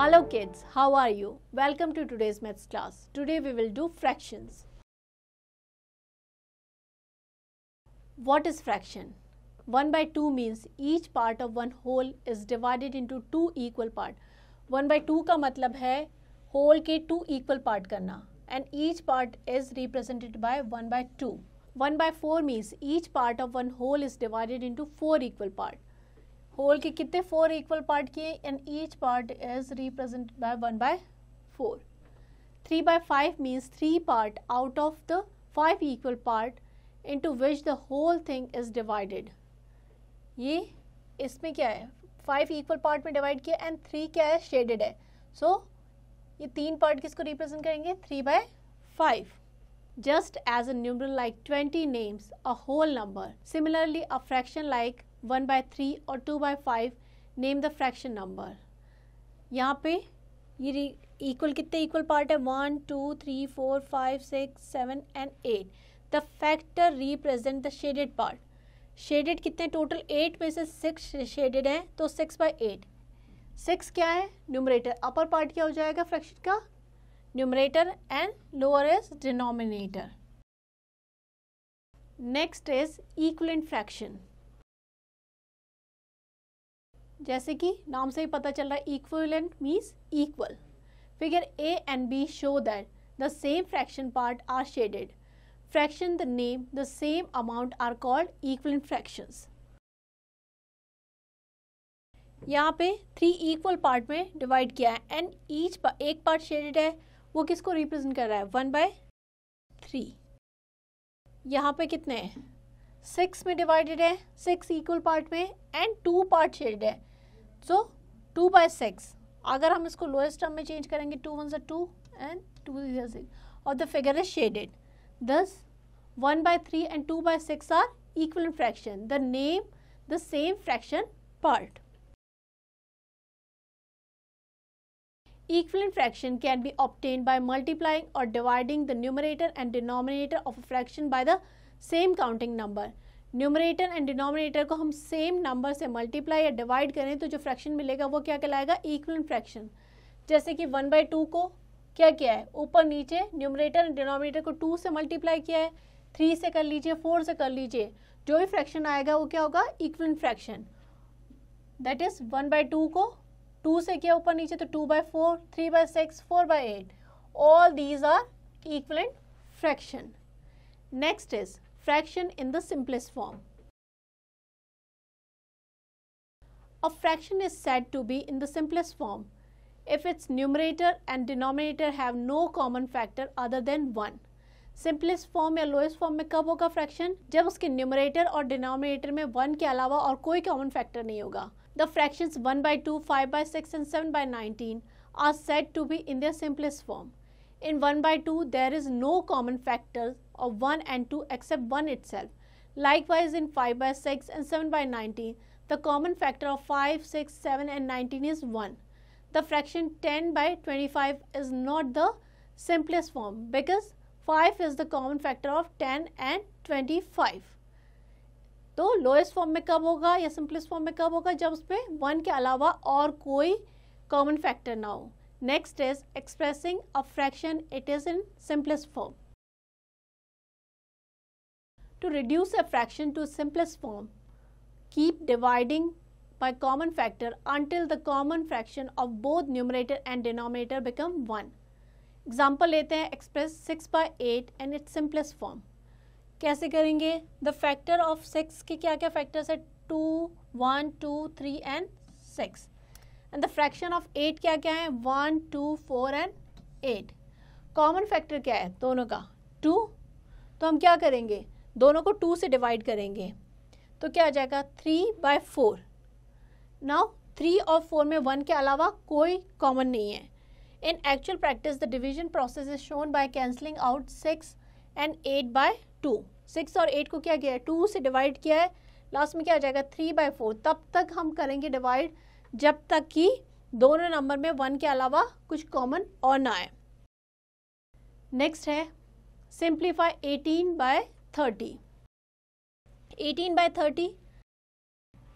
Hello kids, how are you? Welcome to today's maths class. Today we will do fractions. What is fraction? 1 by 2 means each part of one whole is divided into two equal part. 1 by 2 ka matlab hai whole ke two equal part karna and each part is represented by 1 by 2. 1 by 4 means each part of one whole is divided into four equal part. Whole के कितने four equal part किए and each part is represented by one by four three by five means three part out of the five equal part into which the whole thing is divided ये इसमें क्या है five equal part में divide किया and three क्या है shaded है सो so, ये तीन पार्ट किसको रिप्रेजेंट करेंगे three by five just as a numeral like twenty names a whole number similarly a fraction like one by three और two by five name the fraction number यहाँ पे ये equal कितने equal part है one two three four five six seven and eight the factor represent the shaded part shaded कितने total eight में से six shaded हैं तो सिक्स बाई एट सिक्स क्या है न्यूमरेटर अपर पार्ट क्या हो जाएगा फ्रैक्शन का numerator and lower is denominator next is in fraction जैसे कि नाम से ही पता चल रहा है equivalent means equal figure A and B show that the same fraction part are shaded fraction the name the same amount are called equivalent fractions. यहाँ पे थ्री इक्वल पार्ट में डिवाइड किया है एंड ईच एक part shaded है वो किसको represent कर रहा है वन बाय थ्री यहाँ पे कितने हैं सिक्स में डिवाइडेड है सिक्स इक्वल पार्ट में एंड टू पार्ट शेडेड है सो टू बाय सिक्स अगर हम इसको लोएस्ट टर्म में चेंज करेंगे टू वन सा टू एंड टू सिक्स और the figure is shaded thus one by three and two by six are equal fraction the name the same fraction part equivalent fraction can be obtained by multiplying or dividing the numerator and denominator of a fraction by the same counting number numerator and denominator को हम same number से multiply या divide करें तो जो fraction मिलेगा वो क्या कहलाएगा इक्वल फ्रैक्शन जैसे कि वन बाई टू को क्या किया है ऊपर नीचे न्यूमरेटर एंड डिनोमिनेटर को टू से मल्टीप्लाई किया है थ्री से कर लीजिए फोर से कर लीजिए जो भी फ्रैक्शन आएगा वो क्या होगा equal fraction that is one by two को टू से किया ऊपर नीचे तो two by four three by six four by eight all these are equal fraction next is fraction in the simplest form. A fraction is said to be in the simplest form if its numerator and denominator have no common factor other than 1. Simplest form या lowest form में कब होगा fraction जब उसके numerator और denominator में one के अलावा और कोई कॉमन फैक्टर नहीं होगा the fractions one by two five by six and seven by nineteen are said to be in their simplest form In 1 by 2, there is no common factors of 1 and 2 except 1 itself. Likewise, in 5 by 6 and 7 by 19, the common factor of 5, 6, 7 and 19 is 1. The fraction 10 by 25 is not the simplest form because 5 is the common factor of 10 and 25. तो lowest form में कब होगा या simplest form में कब होगा जब उसमें वन के अलावा और कोई कॉमन फैक्टर ना हो Next is expressing a fraction it is in simplest form. To reduce a fraction to simplest form, keep dividing by common factor until the common fraction of both numerator and denominator become 1. Example लेते express 6 by 8 in its simplest form. Form कैसे The factor of 6 six के are क्या factors 2, 1, 2, 3, and 6. And the fraction of eight क्या क्या है one two four and eight common factor क्या है दोनों का टू तो हम क्या करेंगे दोनों को टू से डिवाइड करेंगे तो क्या आ जाएगा three by four now three और फोर में वन के अलावा कोई कॉमन नहीं है in actual practice the division process is shown by cancelling out six and eight by two six और एट को क्या किया है टू से डिवाइड किया है लास्ट में क्या आ जाएगा थ्री बाय फोर तब तक हम करेंगे डिवाइड जब तक कि दोनों नंबर में वन के अलावा कुछ कॉमन और ना आए नेक्स्ट है simplify eighteen by thirty eighteen by thirty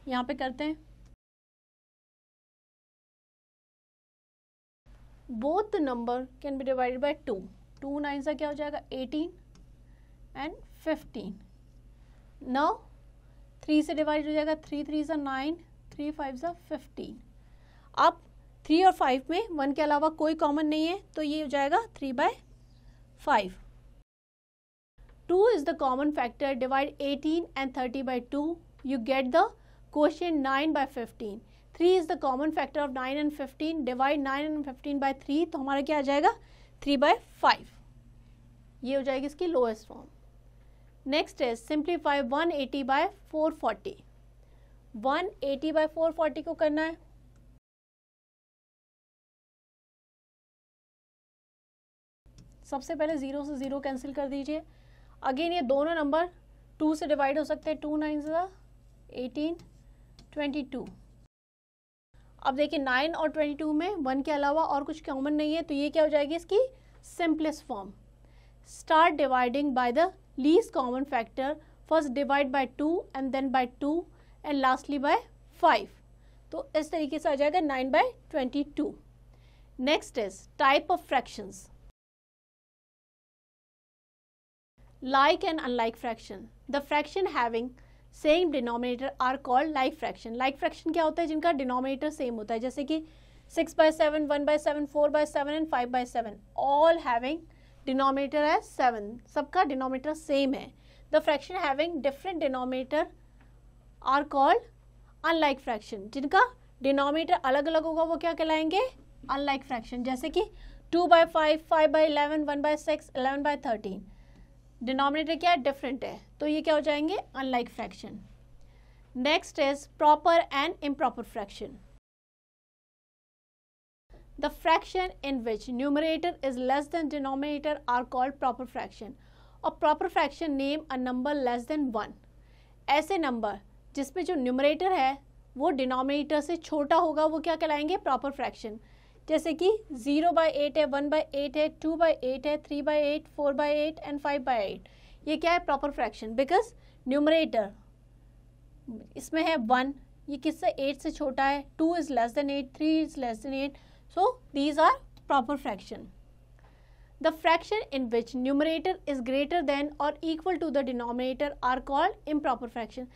यहाँ पे करते हैं both number can be divided by two two nine सा क्या हो जाएगा एटीन एंड फिफ्टीन नौ थ्री से डिवाइड हो जाएगा थ्री थ्री सा नाइन थ्री फाइव ज़ा फिफ्टीन अब थ्री और फाइव में वन के अलावा कोई कॉमन नहीं है तो ये हो जाएगा three by five two is the common factor divide eighteen and thirty by two you get the question nine by fifteen three is the common factor of nine and fifteen divide nine and fifteen by three तो हमारा क्या आ जाएगा three by five ये हो जाएगी इसकी lowest form next is simplify one eighty by four forty one eighty by four forty को करना है सबसे पहले ज़ीरो से ज़ीरो कैंसिल कर दीजिए अगेन ये दोनों नंबर टू से डिवाइड हो सकते हैं टू नाइन ज़ा एटीन ट्वेंटी टू अब देखिए नाइन और ट्वेंटी टू में वन के अलावा और कुछ कॉमन नहीं है तो ये क्या हो जाएगी इसकी simplest form start dividing by the least common factor first divide by two and then by two and lastly by five तो इस तरीके से आ जाएगा nine by twenty two next is type of fractions like and unlike fraction the fraction having same denominator are called like fraction like fraction क्या होता है जिनका डिनोमिनेटर सेम होता है जैसे कि six by seven one by seven four by seven and five by seven all having denominator है seven सबका डिनोमिनेटर सेम है the fraction having different denominator are called unlike fraction जिनका डिनोमीटर अलग अलग होगा वो क्या कहलाएंगे अनलाइक फ्रैक्शन जैसे कि two by five five by eleven one by six eleven by thirteen denominator क्या है डिफरेंट है तो ये क्या हो जाएंगे unlike fraction next is proper and improper fraction the fraction in which numerator is less than denominator are called proper fraction और proper fraction name a number less than one ऐसे नंबर जिसमें जो न्यूमरेटर है वो denominator से छोटा होगा वो क्या कहलाएंगे प्रॉपर फ्रैक्शन जैसे कि जीरो बाई एट है वन बाई एट है टू बाई एट है three by eight four by eight and five by eight ये क्या है प्रॉपर फ्रैक्शन बिकॉज न्यूमरेटर इसमें है वन ये किससे एट से छोटा है two is less than eight three is less than eight so these are proper fraction the fraction in which numerator is greater than or equal to the denominator are called proper fraction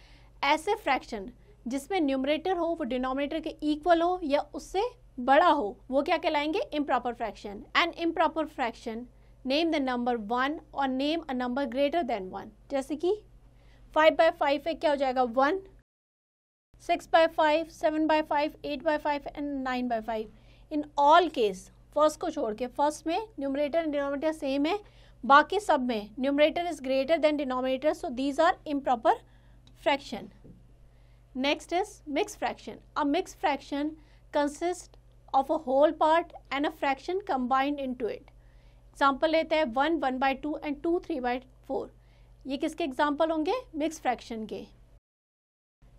ऐसे fraction जिसमें numerator हो वो denominator के equal हो या उससे बड़ा हो वो क्या कहलाएंगे improper fraction and improper fraction name the number one or name a number greater than one जैसे कि फाइव बाय फाइव पे क्या हो जाएगा one six by five seven by five eight by five and nine by five in all case first को छोड़ के first में न्यूमरेटर एंड डिनोमिनेटर सेम है बाकी सब में numerator is greater than denominator so these are improper fraction. Next is mixed fraction. A mixed fraction consists of a whole part and a fraction combined into it. Example लेते हैं one one by two and two three by four ये किसके example होंगे mix fraction के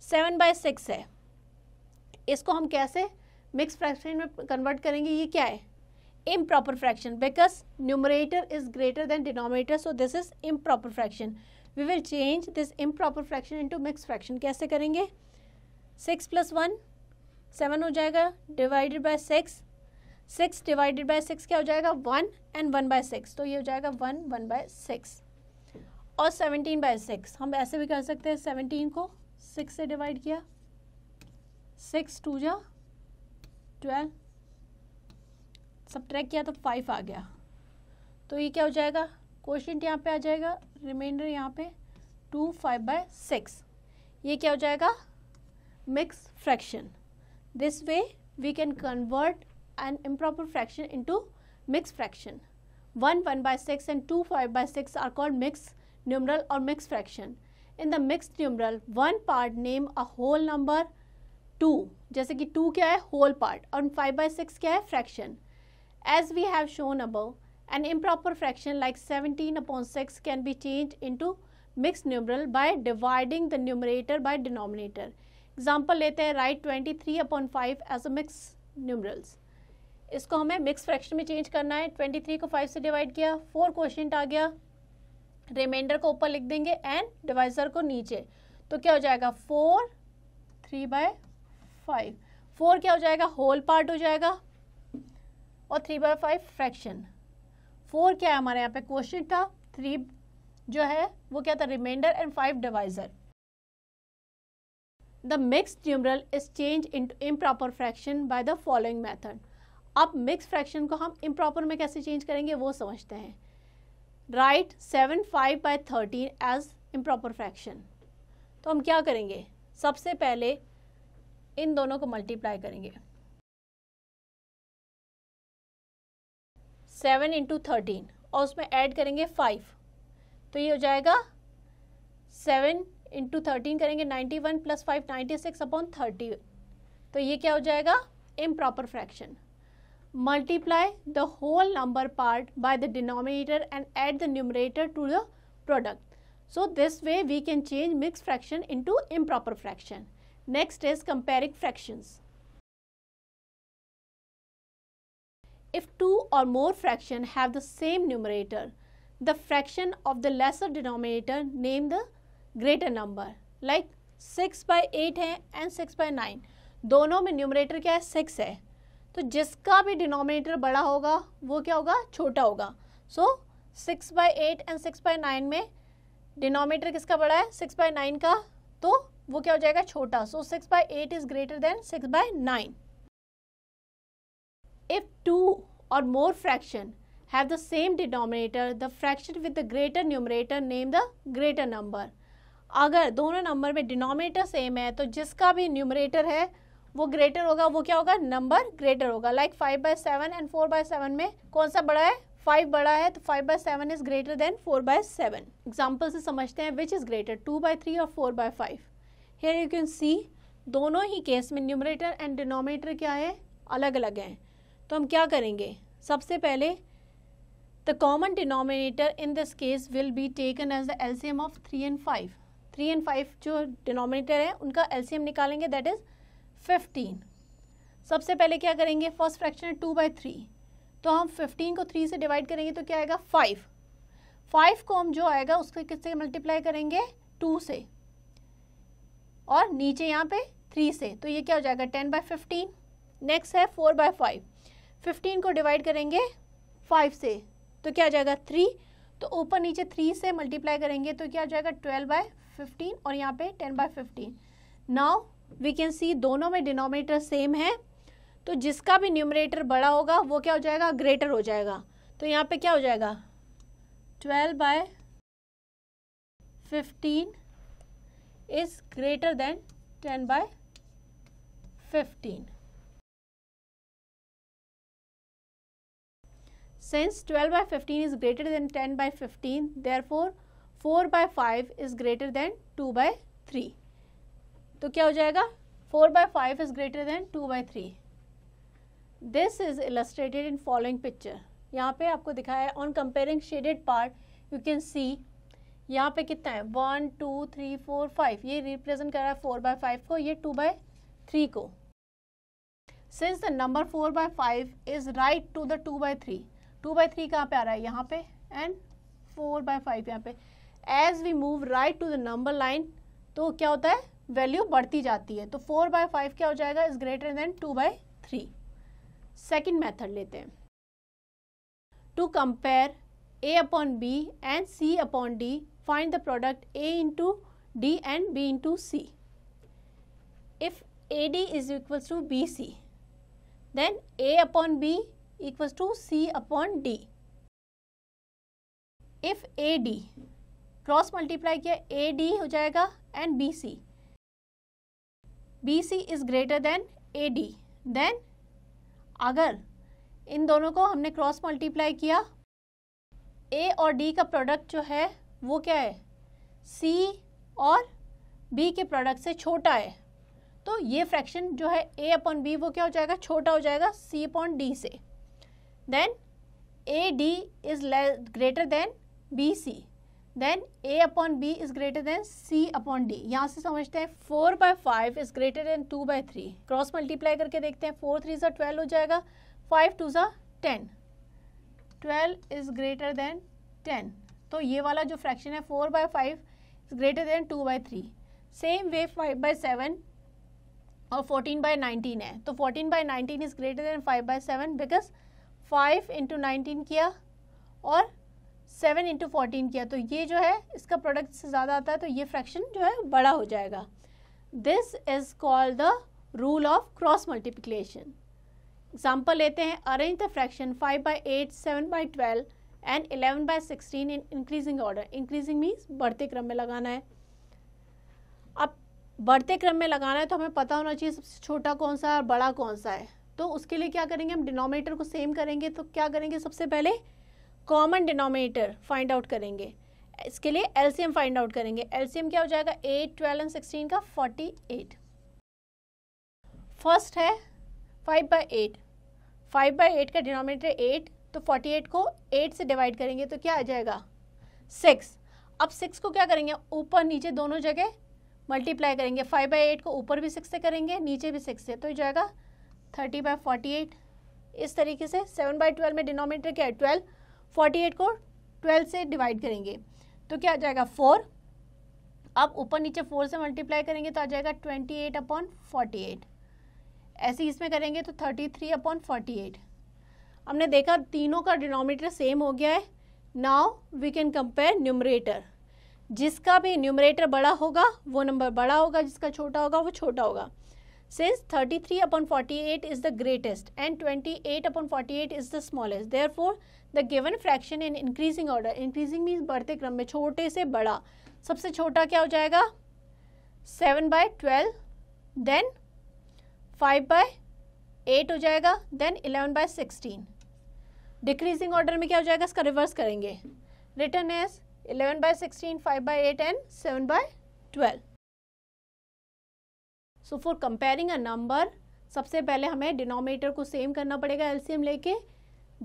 seven by six है इसको हम कैसे मिक्स फ्रैक्शन में कन्वर्ट करेंगे ये क्या है improper fraction because numerator is greater than denominator so this is improper fraction we will change this improper fraction into mix fraction कैसे करेंगे सिक्स प्लस वन सेवन हो जाएगा divided by six six divided by six क्या हो जाएगा one and one by six तो ये हो जाएगा वन वन बाय सिक्स और सेवनटीन बाय सिक्स हम ऐसे भी कर सकते हैं सेवनटीन को सिक्स से डिवाइड किया सिक्स टू जा ट्वेल्व सब ट्रैक किया तो फाइव आ गया तो ये क्या हो जाएगा क्वेश्चन यहाँ पे आ जाएगा रिमाइंडर यहाँ पे टू फाइव बाय सिक्स ये क्या हो जाएगा mix fraction this way we can convert an improper fraction into mix fraction one one by six and two five by six are called mix numeral or mix fraction in the mix numeral one part name a whole number two जैसे कि two क्या है whole part और five by six क्या है fraction as we have shown above An improper fraction like 17 upon 6 can be changed into mix numeral by dividing the numerator by denominator example लेते हैं write twenty three upon five as a mix numerals इसको हमें mix fraction में change करना है twenty three को five से divide किया फोर क्वेश्चन आ गया रिमाइंडर को ऊपर लिख देंगे एंड डिवाइजर को नीचे तो क्या हो जाएगा four three by five four क्या हो जाएगा होल पार्ट हो जाएगा और three by five fraction four क्या है हमारे यहाँ पे क्वेश्चन था थ्री जो है वो क्या था remainder and five divisor the mix numeral is change into improper fraction by the following method अब मिक्स फ्रैक्शन को हम इम्प्रॉपर में कैसे चेंज करेंगे वो समझते हैं write seven five by thirteen as improper fraction तो हम क्या करेंगे सबसे पहले इन दोनों को मल्टीप्लाई करेंगे सेवन इंटू थर्टीन और उसमें ऐड करेंगे फाइव तो ये हो जाएगा सेवन इंटू थर्टीन करेंगे ninety one plus five ninety six upon thirty तो ये क्या हो जाएगा इम fraction multiply the whole number part by the denominator and add the numerator to the product so this way we can change mix fraction into improper fraction next is comparing fractions if two or more fraction have the same numerator the fraction of the lesser denominator name the greater number like six by eight है and six by nine दोनों में numerator क्या है six है तो जिसका भी denominator बड़ा होगा वो क्या होगा छोटा होगा so six by eight and six by nine में डिनोमिनेटर किसका बड़ा है सिक्स बाई नाइन का तो वो क्या हो जाएगा छोटा so six by eight is greater than six by nine If two or more fraction have the same denominator, the fraction with the greater numerator name the greater number. अगर दोनों number में डिनोमिनेटर सेम है तो जिसका भी numerator है वो greater होगा वो क्या होगा नंबर ग्रेटर होगा like five by seven and four by seven में कौन सा बड़ा है फाइव बड़ा है तो five by seven is greater than four by seven example से समझते हैं which is greater two by three और four by five here you can see दोनों ही केस में न्यूमरेटर एंड डिनोमिनेटर क्या है अलग अलग हैं तो हम क्या करेंगे सबसे पहले the common denominator in this case will be taken as the LCM of three and five three and five जो डिनोमिनेटर है उनका एलसीएम निकालेंगे दैट इज़ फिफ्टीन सबसे पहले क्या करेंगे फर्स्ट फ्रैक्शन है टू बाई थ्री तो हम फिफ्टीन को थ्री से डिवाइड करेंगे तो क्या आएगा फाइव फाइव को हम जो आएगा उसको किससे मल्टीप्लाई करेंगे टू से और नीचे यहाँ पे थ्री से तो ये क्या हो जाएगा टेन बाई फिफ्टीन नेक्स्ट है फोर बाय फाइव फिफ्टीन को डिवाइड करेंगे फाइव से तो क्या आ जाएगा थ्री तो ऊपर नीचे थ्री से मल्टीप्लाई करेंगे तो क्या आ जाएगा ट्वेल्व बाय फिफ्टीन और यहाँ पे ten by fifteen now we can see दोनों में डिनोमिनेटर सेम है तो जिसका भी न्यूमरेटर बड़ा होगा वो क्या हो जाएगा ग्रेटर हो जाएगा तो यहाँ पे क्या हो जाएगा twelve by fifteen is greater than ten by fifteen Since 12 by 15 is greater than 10 by 15, therefore 4 by 5 is greater than 2 by 3. तो क्या हो जाएगा 4 by 5 is greater than 2 by 3. This is illustrated in following picture. यहाँ पे आपको दिखाया है on comparing shaded part, you can see यहाँ पे कितना है one two three four five ये represent कर रहा है फोर by फाइव को ये टू by थ्री को since the number four by five is right to the two by three two by three कहाँ पर आ रहा है यहाँ पे एंड फोर बाई फाइव यहाँ पे as we move right to the number line तो क्या होता है वैल्यू बढ़ती जाती है तो फोर बाय फाइव क्या हो जाएगा is greater than two by three second method लेते हैं to compare A upon B and C upon D find the product A into D and B into C if A D is equal to B C then A upon B equals to C upon D. If A D cross multiply किया A D हो जाएगा and B C B C is greater than A D then अगर इन दोनों को हमने cross multiply किया ए और डी का प्रोडक्ट जो है वो क्या है सी और बी के प्रोडक्ट से छोटा है तो ये फ्रैक्शन जो है ए अपॉन बी वो क्या हो जाएगा छोटा हो जाएगा सी अपॉन डी से then AD is less, greater than BC. Then A upon B is greater than C upon D. यहाँ से समझते हैं four by five is greater than two by three cross multiply करके देखते हैं four three ज़ा twelve हो जाएगा फाइव टू ज़ा ten twelve is greater than ten तो ये वाला जो फ्रैक्शन है four by five is greater than two by three same way five by seven और फोर्टीन बाय नाइनटीन है तो fourteen by nineteen is greater than five by seven because five into nineteen किया और seven into fourteen किया तो ये जो है इसका प्रोडक्ट से ज़्यादा आता है तो ये फ्रैक्शन जो है बड़ा हो जाएगा this is called the rule of cross multiplication example लेते हैं arrange the fraction five by eight seven by twelve and eleven by sixteen in increasing order increasing means बढ़ते क्रम में लगाना है अब बढ़ते क्रम में लगाना है तो हमें पता होना चाहिए सबसे छोटा कौन सा है और बड़ा कौन सा है तो उसके लिए क्या करेंगे हम डिनोमिनेटर को सेम करेंगे तो क्या करेंगे सबसे पहले कॉमन डिनोमिनेटर फाइंड आउट करेंगे इसके लिए एलसीएम फाइंड आउट करेंगे एलसीएम क्या हो जाएगा एट ट्वेल्व एंड सिक्सटीन का फोर्टी एट फर्स्ट है five by eight five by eight का डिनोमिनेटर एट तो फोर्टी एट को एट से डिवाइड करेंगे तो क्या आ जाएगा सिक्स अब सिक्स को क्या करेंगे ऊपर नीचे दोनों जगह मल्टीप्लाई करेंगे फाइव बाई एट को ऊपर भी सिक्स से करेंगे नीचे भी सिक्स से तो जाएगा थर्टी बाय फोर्टी एट इस तरीके से सेवन बाई ट्वेल्व में डिनोमीटर क्या है ट्वेल्व फोर्टी एट को ट्वेल्व से डिवाइड करेंगे तो क्या आ जाएगा फोर अब ऊपर नीचे फोर से मल्टीप्लाई करेंगे तो आ जाएगा twenty eight upon forty eight ऐसे इसमें करेंगे तो thirty three upon forty eight हमने देखा तीनों का डिनोमीटर सेम हो गया है now we can compare numerator जिसका भी न्यूमरेटर बड़ा होगा वो नंबर बड़ा होगा जिसका छोटा होगा वो छोटा होगा since 33 upon 48 is the greatest and 28 upon 48 is the smallest therefore the given fraction in increasing order increasing means बढ़ते क्रम में छोटे से बड़ा सबसे छोटा क्या हो जाएगा 7 by 12 then 5 by 8 हो जाएगा then 11 by 16 decreasing order में क्या हो जाएगा इसका reverse करेंगे written as 11 by 16 5 by 8 and 7 by 12 so for comparing a number सबसे पहले हमें डिनोमिनेटर को सेम करना पड़ेगा एलसीएम लेके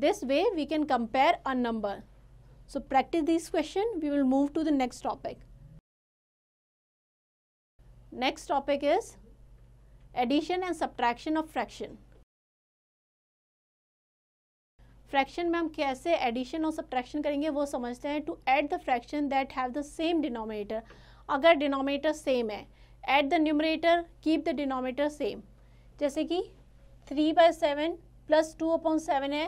this way we can compare a number so practice this question we will move to the next topic next topic is addition and subtraction of fraction fraction में हम कैसे एडिशन और subtraction करेंगे वो समझते हैं to add the fraction that have the same denominator अगर denominator same है at the numerator keep the denominator same जैसे कि three by seven plus two upon seven है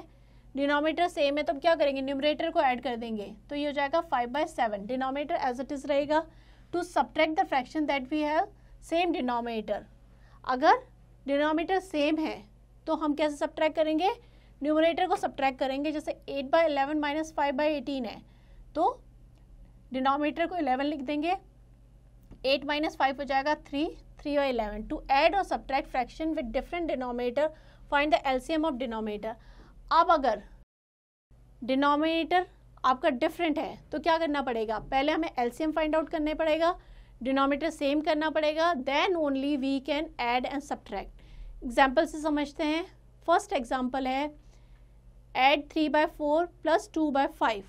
डिनोमीटर सेम है तो क्या करेंगे न्यूमरेटर को ऐड कर देंगे तो ये हो जाएगा five by seven denominator as it is रहेगा to subtract the fraction that we have same denominator अगर डिनोमीटर सेम है तो हम कैसे सब्ट्रैक्ट करेंगे न्यूमरेटर को सब्ट्रैक्ट करेंगे जैसे eight by eleven minus five by eighteen है तो डिनोमीटर को एलेवन लिख देंगे एट माइनस फाइव हो जाएगा थ्री थ्री और इलेवन टू एड और subtract fraction with different denominator find the LCM of denominator अब अगर डिनोमिनेटर आपका डिफरेंट है तो क्या करना पड़ेगा पहले हमें एलसीएम फाइंड आउट करने पड़ेगा डिनोमिनेटर सेम करना पड़ेगा then only we can add and subtract example से समझते हैं फर्स्ट एग्जाम्पल है add three by four plus two by five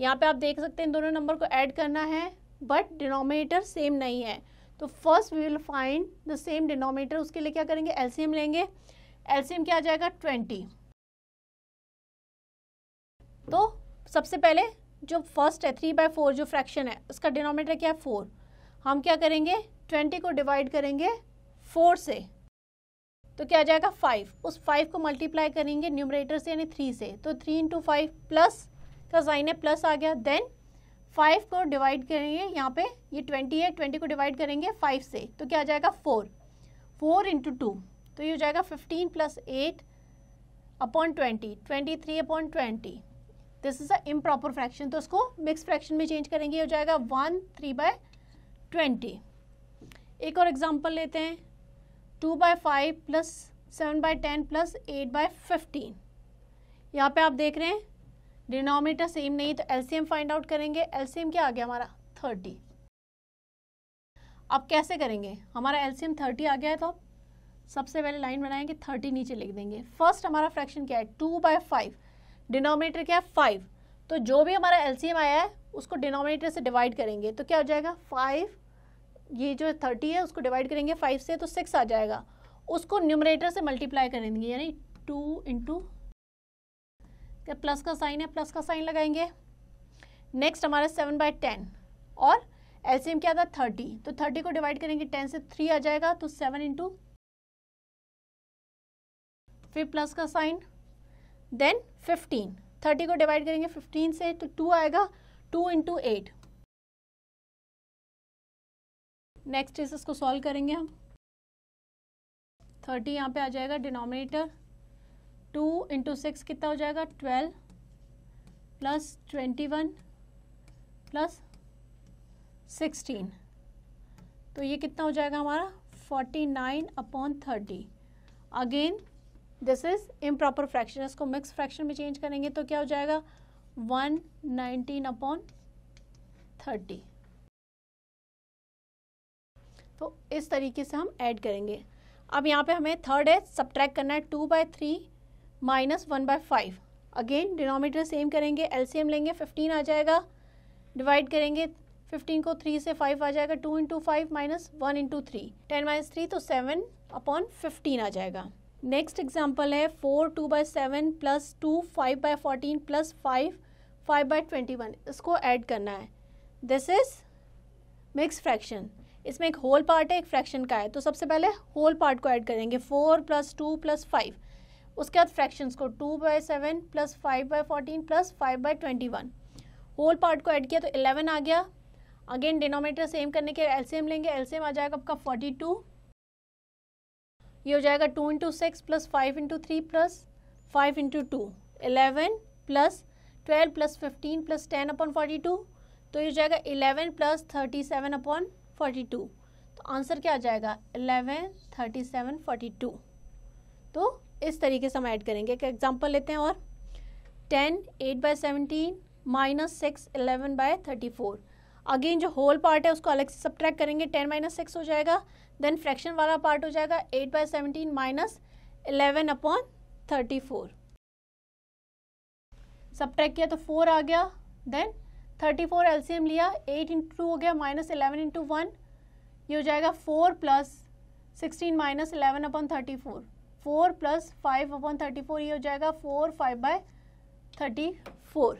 यहाँ पे आप देख सकते हैं इन दोनों नंबर को ऐड करना है बट डिनोमिनेटर सेम नहीं है तो first we will find the same denominator उसके लिए क्या करेंगे एलसीएम लेंगे एलसीएम क्या आ जाएगा ट्वेंटी तो सबसे पहले जो फर्स्ट है थ्री बाय फोर जो फ्रैक्शन है उसका डिनोमिनेटर क्या है फोर हम क्या करेंगे ट्वेंटी को डिवाइड करेंगे फोर से तो क्या आ जाएगा फाइव उस फाइव को मल्टीप्लाई करेंगे न्यूमरेटर से यानी थ्री से तो थ्री इंटू फाइव प्लस का साइन है प्लस आ गया देन फाइव को डिवाइड करेंगे यहाँ पे ये ट्वेंटी है ट्वेंटी को डिवाइड करेंगे फाइव से तो क्या आ जाएगा फोर फोर इंटू टू तो ये हो जाएगा fifteen plus eight upon twenty twenty three upon twenty this is a improper fraction तो उसको मिक्स फ्रैक्शन में चेंज करेंगे हो जाएगा वन थ्री बाय ट्वेंटी एक और एग्जाम्पल लेते हैं two by five plus seven by ten plus eight by fifteen यहाँ पे आप देख रहे हैं डिनोमिनेटर सेम नहीं तो एलसीएम फाइंड आउट करेंगे एलसीएम क्या आ गया हमारा थर्टी अब कैसे करेंगे हमारा एलसीएम थर्टी आ गया है तो अब सबसे पहले लाइन बनाएंगे थर्टी नीचे लिख देंगे फर्स्ट हमारा फ्रैक्शन क्या है टू बाय फाइव डिनोमिनेटर क्या है फाइव तो जो भी हमारा एलसीएम आया है उसको डिनोमिनेटर से डिवाइड करेंगे तो क्या हो जाएगा फाइव ये जो थर्टी है उसको डिवाइड करेंगे फाइव से तो सिक्स आ जाएगा उसको न्यूमरेटर से मल्टीप्लाई करेंगे यानी टू इंटू प्लस का साइन है प्लस का साइन लगाएंगे नेक्स्ट हमारा सेवन बाई टेन और एलसीएम क्या था थर्टी तो थर्टी को डिवाइड करेंगे टेन से थ्री आ जाएगा तो सेवन इंटू फिर प्लस का साइन देन फिफ्टीन थर्टी को डिवाइड करेंगे फिफ्टीन से तो टू आएगा टू इंटू एट नेक्स्ट इसको सॉल्व करेंगे हम थर्टी यहाँ पे आ जाएगा डिनोमिनेटर टू इंटू सिक्स कितना हो जाएगा twelve plus twenty one plus sixteen तो ये कितना हो जाएगा हमारा forty nine upon thirty again this is improper fraction इसको मिक्स फ्रैक्शन में चेंज करेंगे तो क्या हो जाएगा वन नाइनटीन अपॉन थर्टी तो इस तरीके से हम ऐड करेंगे अब यहाँ पे हमें थर्ड है सब्ट्रैक्ट करना है two by three minus one by five again denominator same करेंगे एलसीएम लेंगे फिफ्टीन आ जाएगा डिवाइड करेंगे फिफ्टीन को थ्री से फाइव आ जाएगा two into five minus one into three ten minus three तो सेवन अपॉन फिफ्टीन आ जाएगा नेक्स्ट एग्जाम्पल है four two by seven plus two five by fourteen plus five five by twenty one इसको add करना है this is mix fraction इसमें एक whole part है एक फ्रैक्शन का है तो सबसे पहले होल पार्ट को ऐड करेंगे four plus two plus five उसके बाद फ्रैक्शंस को two by seven plus five by fourteen plus five by twenty one whole part को ऐड किया तो इलेवन आ गया अगेन डिनोमीटर सेम करने के एलसीएम लेंगे एलसीएम आ जाएगा आपका फोर्टी टू ये हो जाएगा two into six plus five into three plus five into two eleven plus twelve plus fifteen plus ten upon forty two तो ये हो जाएगा eleven plus thirty seven upon forty two तो आंसर क्या आ जाएगा eleven thirty seven forty two तो इस तरीके से हम ऐड करेंगे एक एग्जाम्पल लेते हैं और ten eight by seventeen minus six eleven by thirty four again जो होल पार्ट है उसको अलग से ट्रैक करेंगे टेन माइनस सिक्स हो जाएगा देन फ्रैक्शन वाला पार्ट हो जाएगा eight by seventeen minus eleven upon thirty four track किया तो फोर आ गया देन थर्टी फोर एलसीएम लिया एट इंटू टू हो गया माइनस इलेवन इंटू वन ये हो जाएगा four plus sixteen minus eleven upon thirty four four plus five upon thirty four ये हो जाएगा four five by thirty four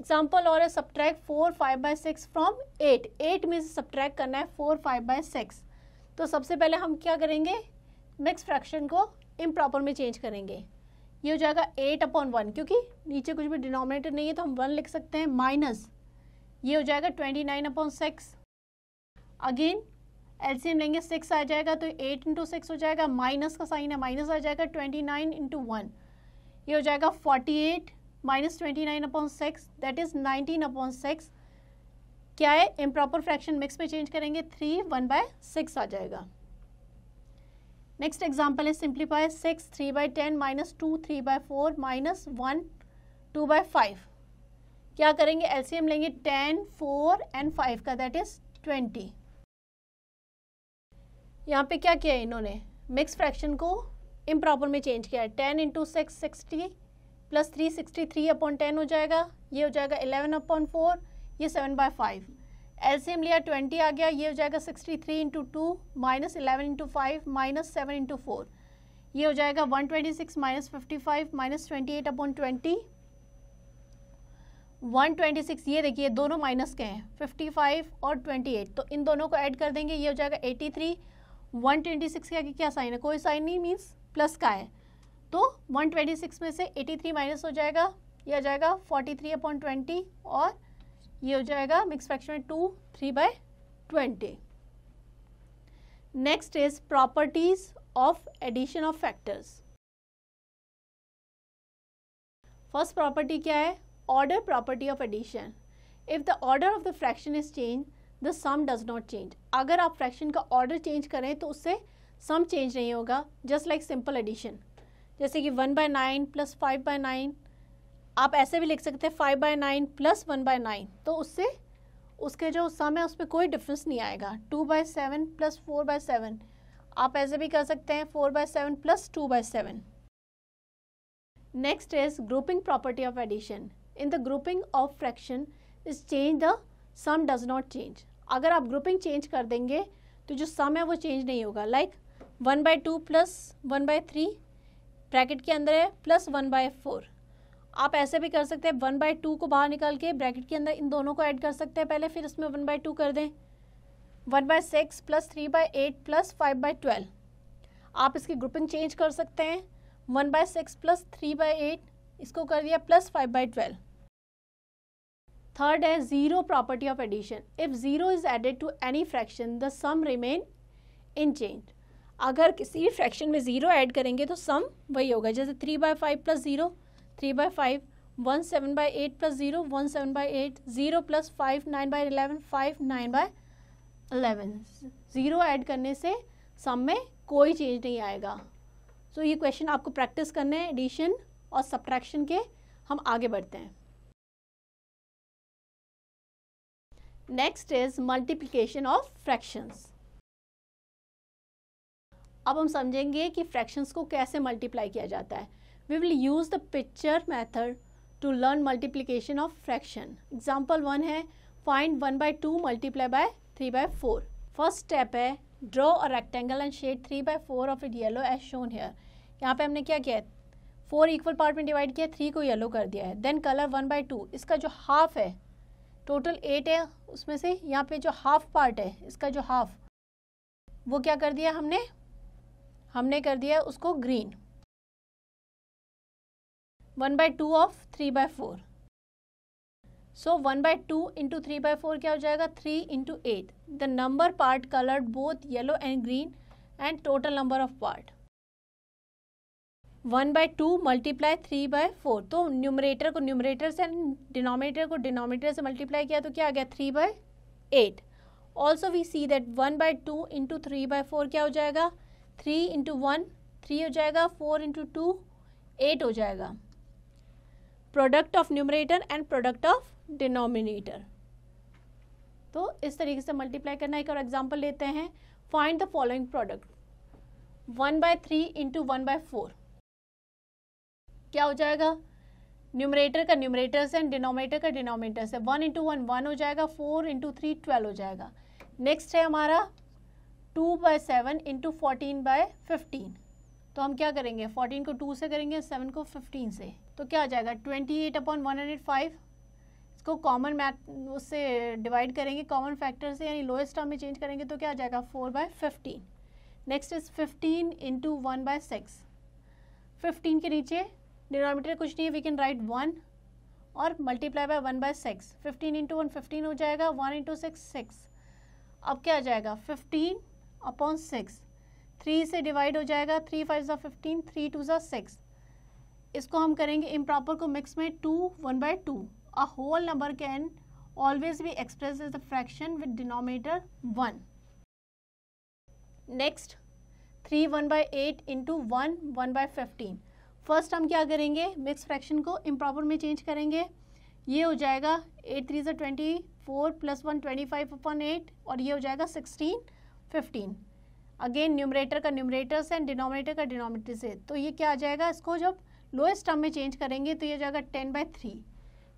example और subtract four five by six from eight eight में से subtract करना है फोर फाइव बाय सिक्स तो सबसे पहले हम क्या करेंगे मिक्स फ्रैक्शन को इम्प्रॉपर में चेंज करेंगे ये हो जाएगा एट अपॉन वन क्योंकि नीचे कुछ भी डिनोमिनेटर नहीं है तो हम वन लिख सकते हैं माइनस ये हो जाएगा twenty nine upon six again LCM लेंगे सिक्स आ जाएगा तो एट इंटू सिक्स हो जाएगा माइनस का साइन है माइनस आ जाएगा ट्वेंटी नाइन इंटू वन ये हो जाएगा forty eight minus twenty nine upon six that is nineteen upon six क्या है इम्प्रॉपर फ्रैक्शन मिक्स में चेंज करेंगे थ्री वन बाय सिक्स आ जाएगा नेक्स्ट एग्जाम्पल है simplify six three by ten minus two three by four minus one two by five क्या करेंगे LCM लेंगे टेन फोर एंड फाइव का दैट इज़ ट्वेंटी यहाँ पे क्या किया है इन्होंने मिक्स फ्रैक्शन को इम्प्रॉपर में चेंज किया है ten into six sixty plus three sixty three upon ten हो जाएगा ये हो जाएगा एलेवन अपॉन फोर ये सेवन बाय फाइव एलसीएम लिया ट्वेंटी आ गया ये हो जाएगा sixty three into two minus eleven into five minus seven into four ये हो जाएगा one twenty six minus fifty five minus twenty eight upon twenty one twenty six ये देखिए दोनों माइनस के हैं फिफ्टी फाइव और ट्वेंटी एट तो इन दोनों को ऐड कर देंगे ये हो जाएगा eighty three one twenty six का क्या साइन है कोई साइन नहीं मीन्स प्लस का है तो वन ट्वेंटी सिक्स में से एटी थ्री माइनस हो जाएगा ये आ जाएगा फोर्टी थ्री अपॉन ट्वेंटी और ये हो जाएगा मिक्स फ्रैक्शन में two three by twenty next is properties of addition of factors first property क्या है order property of addition if the order of the fraction is change the sum does not change अगर आप fraction का order change करें तो उससे सम change नहीं होगा जस्ट लाइक सिंपल एडिशन जैसे कि one by nine plus five by nine आप ऐसे भी लिख सकते हैं five by nine plus one by nine तो उससे उसके जो सम है उसमें कोई डिफरेंस नहीं आएगा two by seven plus four by seven आप ऐसे भी कर सकते हैं four by seven plus two by seven next is grouping property of addition in the grouping of fraction is change the sum does not change अगर आप grouping change कर देंगे तो जो सम है वो चेंज नहीं होगा like one by two plus one by three bracket के अंदर है प्लस वन बाय फोर आप ऐसे भी कर सकते हैं वन बाय टू को बाहर निकाल के ब्रैकेट के अंदर इन दोनों को ऐड कर सकते हैं पहले फिर इसमें वन बाय टू कर दें one by six plus three by eight plus five by twelve आप इसकी ग्रुपिंग चेंज कर सकते हैं one by six plus three by eight इसको कर दिया plus five by twelve third है zero property of addition if zero is added to any fraction the sum remain in change अगर किसी फ्रैक्शन में ज़ीरो ऐड करेंगे तो सम वही होगा जैसे three by five plus zero three by five one seven by eight plus zero one seven by eight zero plus five nine by eleven five nine by eleven zero add करने से sum में कोई change नहीं आएगा so so, ये question आपको practice करने हैं एडिशन और सब्ट्रैक्शन के हम आगे बढ़ते हैं next is multiplication of fractions अब हम समझेंगे कि फ्रैक्शंस को कैसे मल्टीप्लाई किया जाता है we will use the picture method to learn multiplication of fraction example one है find one by two multiply by three by four first step है draw a rectangle and shade three by four of it yellow as shown here यहाँ पे हमने क्या किया है four equal part में divide किया थ्री को येलो कर दिया है then colour one by two इसका जो हाफ है टोटल एट है उसमें से यहाँ पे जो हाफ पार्ट है इसका जो हाफ वो क्या कर दिया हमने हमने कर दिया उसको green one by two of three by four so one by two into three by four क्या हो जाएगा three into eight the number part coloured both yellow and green and total number of part one by two multiply three by four तो numerator को numerator से denominator को denominator से multiply किया तो क्या आ गया three by eight also we see that one by two into three by four क्या हो जाएगा थ्री इंटू वन थ्री हो जाएगा फोर इंटू टू एट हो जाएगा product of numerator and product of denominator तो इस तरीके से मल्टीप्लाई करना एक और एग्जाम्पल लेते हैं find the following product one by three into one by four क्या हो जाएगा न्यूमरेटर का न्यूमरेटर से एंड का डिनोमेटर से वन इंटू वन वन हो जाएगा फोर इंटू थ्री ट्वेल्व हो जाएगा नेक्स्ट है हमारा two by seven into fourteen by fifteen तो हम क्या करेंगे फोर्टीन को टू से करेंगे सेवन को फिफ्टीन से तो क्या आ जाएगा twenty eight upon one hundred five इसको कॉमन मैट उससे डिवाइड करेंगे कॉमन फैक्टर से यानी लोएस्ट टर्म में चेंज करेंगे तो क्या आ जाएगा four by fifteen next is fifteen into one by six fifteen के नीचे डिनोमीटर कुछ नहीं है वी कैन राइट वन और multiply by one by six fifteen into one fifteen हो जाएगा वन इंटू सिक्स सिक्स अब क्या आ जाएगा फिफ्टीन अपॉन सिक्स थ्री से डिवाइड हो जाएगा थ्री फाइव ज़ा फिफ्टीन थ्री टू ज़ा सिक्स इसको हम करेंगे इम्प्रॉपर को मिक्स में two one by two a whole number can always be express is the fraction with denominator one next three one by eight into one one by fifteen first हम क्या करेंगे mix fraction को improper में change करेंगे ये हो जाएगा eight three ज़ा twenty four plus one twenty five upon eight और ये हो जाएगा सिक्सटीन फिफ्टीन अगेन न्यूमरेटर का न्यूमरेटर से एंड डिनोमिनेटर का डिनोमिनेटर से तो ये क्या आ जाएगा इसको जब लोएस्ट टर्म में चेंज करेंगे तो ये जाएगा ten by three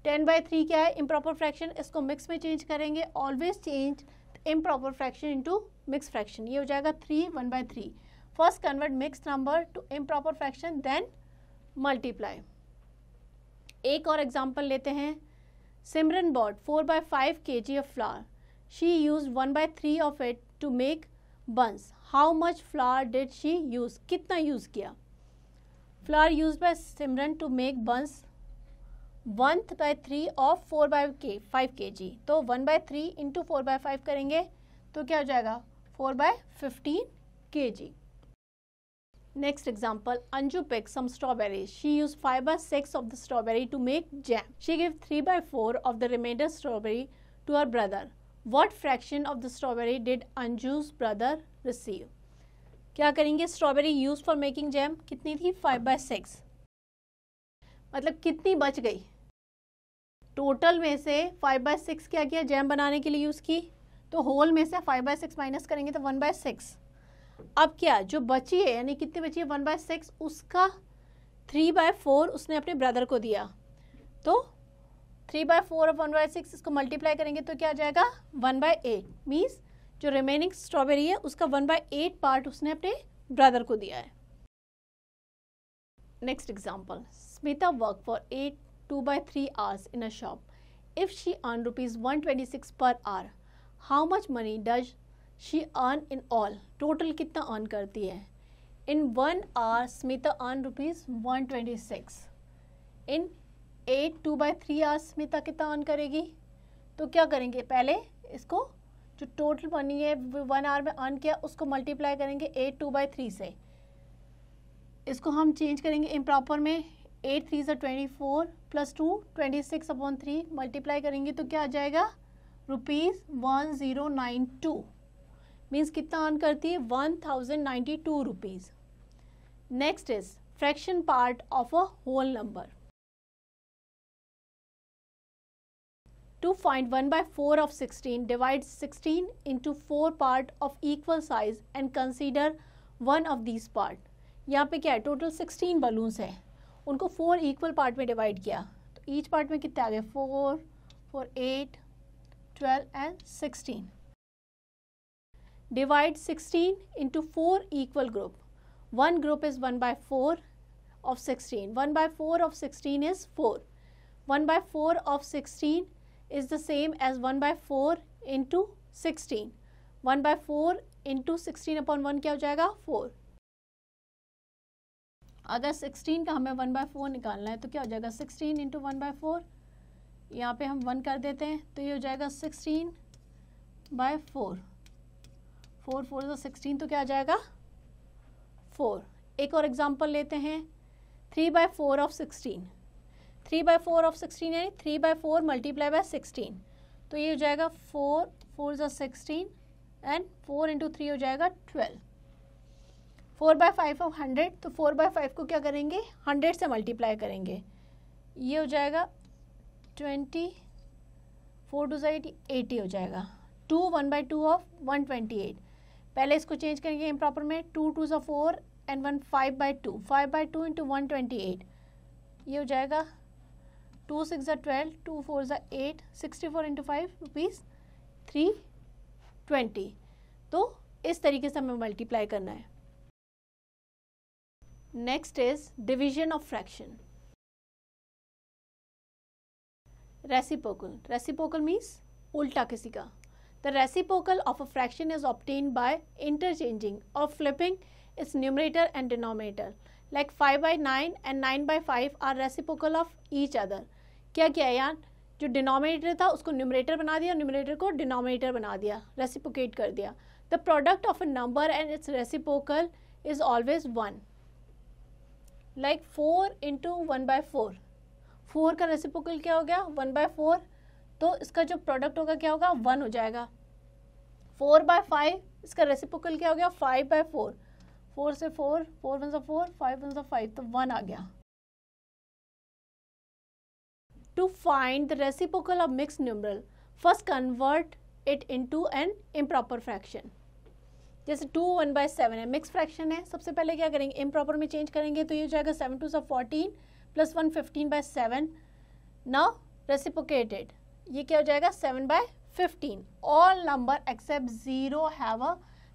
ten by three क्या है इम्प्रॉपर फ्रैक्शन इसको मिक्स में चेंज करेंगे always change improper fraction into mix fraction ये हो जाएगा three one by three first convert mix number to improper fraction then multiply एक और एग्जाम्पल लेते हैं Simran bought four by five K G of flour she use one by three of it to make buns how much flour did she use कितना use किया flour use by Simran to make buns one by three of four by के five K G तो one by three into four by five करेंगे तो क्या हो जाएगा four by fifteen के जी Next example, Anju picked some strawberries. She used 5 by 6 of the strawberry to make jam. She gave 3 by 4 of the remainder strawberry to her brother. What fraction of the strawberry did Anju's brother receive? क्या करेंगे strawberry use for making jam कितनी थी five by six मतलब कितनी बच गई total में से फाइव बाय सिक्स क्या किया जैम बनाने के लिए यूज़ की तो होल में से फाइव बाय सिक्स माइनस करेंगे तो वन बाय सिक्स अब क्या जो बची है यानी कितनी बची है वन बाय सिक्स उसका थ्री बाय फोर उसने अपने ब्रदर को दिया तो थ्री बाय फोर और वन बाय सिक्स इसको मल्टीप्लाई करेंगे तो क्या आ जाएगा वन बाय एट मीन्स जो रिमेनिंग स्ट्रॉबेरी है उसका वन बाय एट पार्ट उसने अपने ब्रदर को दिया है next example Smita work for eight two by three hours in a shop if she earn rupees one twenty six per hour how much money does she earn in all total कितना earn करती है in one hour Smita earn rupees one twenty six in eight two by three hours Smita कितना earn करेगी तो क्या करेंगे पहले इसको जो टोटल मनी है वन आवर में अर्न किया उसको मल्टीप्लाई करेंगे एट टू बाई थ्री से इसको हम चेंज करेंगे इन प्रॉपर में एट थ्री से twenty four plus two twenty six upon three multiply करेंगे तो क्या आ जाएगा rupees one zero nine two means कितना अर्न करती है one thousand ninety two rupees next is fraction part of a whole number to find one by four of sixteen divide sixteen into four part of equal size and consider one of this part यहाँ पे क्या है total sixteen balloons हैं उनको four equal part में divide किया तो each part में कितने आ गए four four eight twelve and sixteen divide 16 into 4 equal group. One group is 1 by 4 of 16. 1 by 4 of 16 is 4. 1 by 4 of 16 is the same as 1 by 4 into 16. 1 by 4 into sixteen upon one क्या हो जाएगा four अगर sixteen का हमें one by four निकालना है तो क्या हो जाएगा sixteen into one by four यहाँ पे हम वन कर देते हैं तो ये हो जाएगा sixteen by four four four जो सिक्सटीन तो क्या आ जाएगा फोर एक और एग्जाम्पल लेते हैं three by four of sixteen three by four of sixteen यानी three by four multiply by sixteen तो ये हो जाएगा फोर फोर जो sixteen and four into three हो जाएगा twelve four by five of hundred तो फोर बाय फाइव को क्या करेंगे हंड्रेड से मल्टीप्लाई करेंगे ये हो जाएगा ट्वेंटी फोर टू जो एटी हो जाएगा two one by two of one twenty eight पहले इसको चेंज करेंगे इम्प्रॉपर में टू टू ज़ा four and one five by two five by two into one twenty eight ये हो जाएगा टू सिक्स ज़ा ट्वेल्व टू फोर ज़ा eight sixty four into five rupees three twenty तो इस तरीके से हमें मल्टीप्लाई करना है next is division of fraction reciprocal reciprocal means उल्टा किसी का The reciprocal of a fraction is obtained by interchanging or flipping its numerator and denominator. Like 5 by 9 and 9 by 5 are reciprocal of each other. kya kya hai yaar जो denominator था उसको numerator बना दिया numerator को denominator बना दिया reciprocate कर दिया the product of a number and its reciprocal is always one like four into one by four four का रेसिप्रोकल क्या हो गया वन बाय फोर तो इसका जो प्रोडक्ट होगा क्या होगा वन हो जाएगा फोर बाय फाइव इसका रेसिपोकल क्या हो गया फाइव बाय फोर फोर से फोर फोर वन सा फोर फाइव वन सा फाइव तो वन आ गया to find the reciprocal of mix numeral first convert it into an improper fraction जैसे टू वन बाय सेवन है mix fraction है सबसे पहले क्या करेंगे इम्प्रॉपर में चेंज करेंगे तो ये हो जाएगा सेवन टू सा fourteen plus one fifteen by seven now reciprocated ये क्या हो जाएगा seven by fifteen all number except zero have a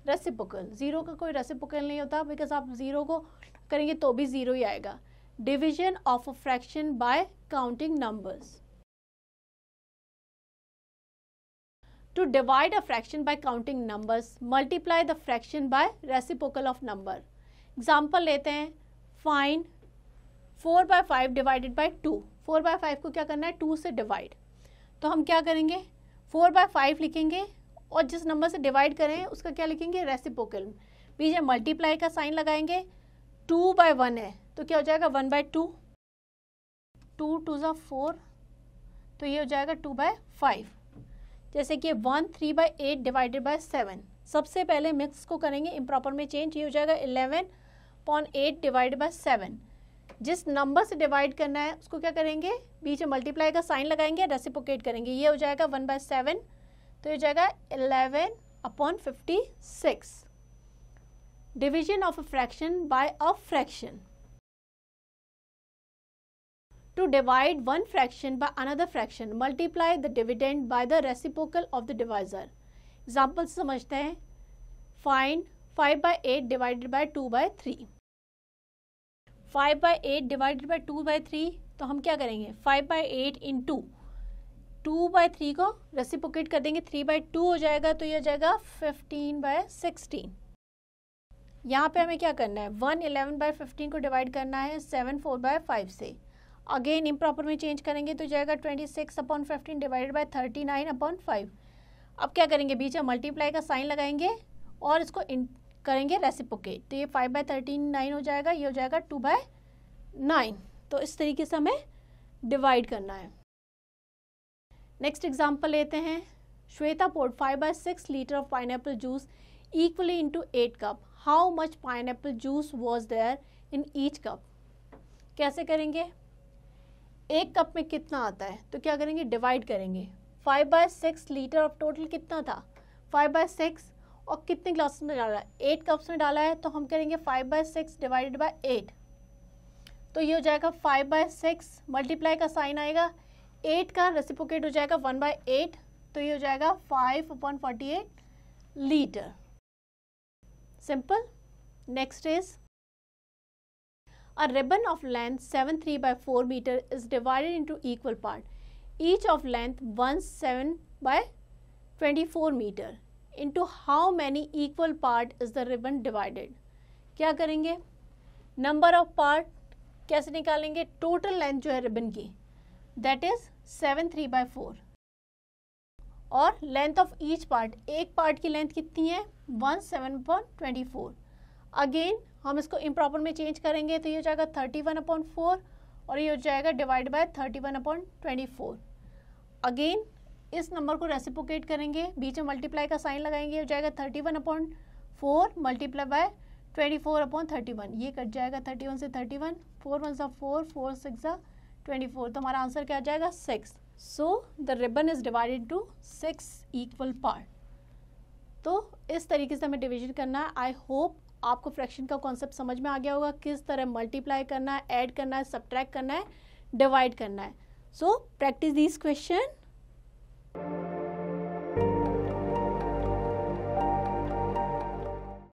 reciprocal zero का कोई रेसिपोकल नहीं होता बिकॉज आप ज़ीरो को करेंगे तो भी ज़ीरो ही आएगा division of a fraction by counting numbers to divide a fraction by counting numbers multiply the fraction by reciprocal of number example लेते हैं find 4 by 5 divided by 2 4 by 5 को क्या करना है 2 से divide तो हम क्या करेंगे फोर बाय फाइव लिखेंगे और जिस नंबर से डिवाइड करें उसका क्या लिखेंगे रेसिपोकल बीच में मल्टीप्लाई का साइन लगाएंगे टू बाय वन है तो क्या हो जाएगा one by two two two ज़ा फोर तो ये हो जाएगा टू बाय फाइव जैसे कि one three by eight divided by seven सबसे पहले मिक्स को करेंगे इम्प्रॉपर में चेंज ये हो जाएगा eleven upon eight divide by seven जिस नंबर से डिवाइड करना है उसको क्या करेंगे बीच में मल्टीप्लाई का साइन लगाएंगे रेसिपोकेट करेंगे ये हो जाएगा वन बाय सेवन तो ये हो जाएगा eleven upon fifty six division of a fraction by a fraction to divide one fraction by another fraction multiply the dividend by the reciprocal of the divisor example समझते हैं fine five by eight divided by two by three five by eight divided by two by three तो हम क्या करेंगे five by eight into two by three को reciprocate कर देंगे three by two हो जाएगा तो ये हो जाएगा फिफ्टीन बाय सिक्सटीन यहाँ पे हमें क्या करना है वन इलेवन बाई फिफ्टीन को डिवाइड करना है सेवन फोर बाय फाइव से अगेन इम्प्रॉपर में चेंज करेंगे तो जाएगा twenty six upon fifteen divided by thirty nine upon five अब क्या करेंगे बीच में मल्टीप्लाई का साइन लगाएंगे और इसको करेंगे रेसिपोकेट तो ये फाइव बाई थर्टीन नाइन हो जाएगा ये हो जाएगा टू बाय नाइन तो इस तरीके से हमें डिवाइड करना है नेक्स्ट एग्जाम्पल लेते हैं Shweta poured five by six litre of pine juice equally into 8 cup how much pineapple juice was there in each cup कैसे करेंगे एक कप में कितना आता है तो क्या करेंगे डिवाइड करेंगे five by six litre of total कितना था फाइव बाय सिक्स और कितने ग्लासेस में डाला है एट कप्स में डाला है तो हम करेंगे five by six divided by eight तो ये हो जाएगा फाइव बाय सिक्स मल्टीप्लाई का साइन आएगा एट का रेसिपोकेट हो जाएगा वन बाय एट तो ये हो जाएगा five upon forty eight litre simple next is ribbon of length seven three by four metre is divided into equal part each of length one seven by twenty four metre into how many equal part is the ribbon divided क्या करेंगे number of part कैसे निकालेंगे total length जो है ribbon की that is seven three by four और length of each part एक part की लेंथ कितनी है one seven point twenty four again हम इसको इम्प्रॉपर में चेंज करेंगे तो ये हो जाएगा थर्टी वन अपॉइंट फोर और ये हो जाएगा divide by thirty one upon twenty four again इस नंबर को रेसिपोकेट करेंगे बीच में मल्टीप्लाई का साइन लगाएंगे हो जाएगा thirty one upon four multiply by twenty four upon thirty one ये कट जाएगा थर्टी वन से थर्टी वन फोर वन सा फोर फोर सिक्स सा ट्वेंटी फोर तो हमारा आंसर क्या आ जाएगा six so the ribbon is divided to six equal part तो इस तरीके से हमें डिविजन करना है आई होप आपको फ्रैक्शन का कॉन्सेप्ट समझ में आ गया होगा किस तरह मल्टीप्लाई करना है ऐड करना है सब्ट्रैक्ट करना है डिवाइड करना है so practice this question Thank you.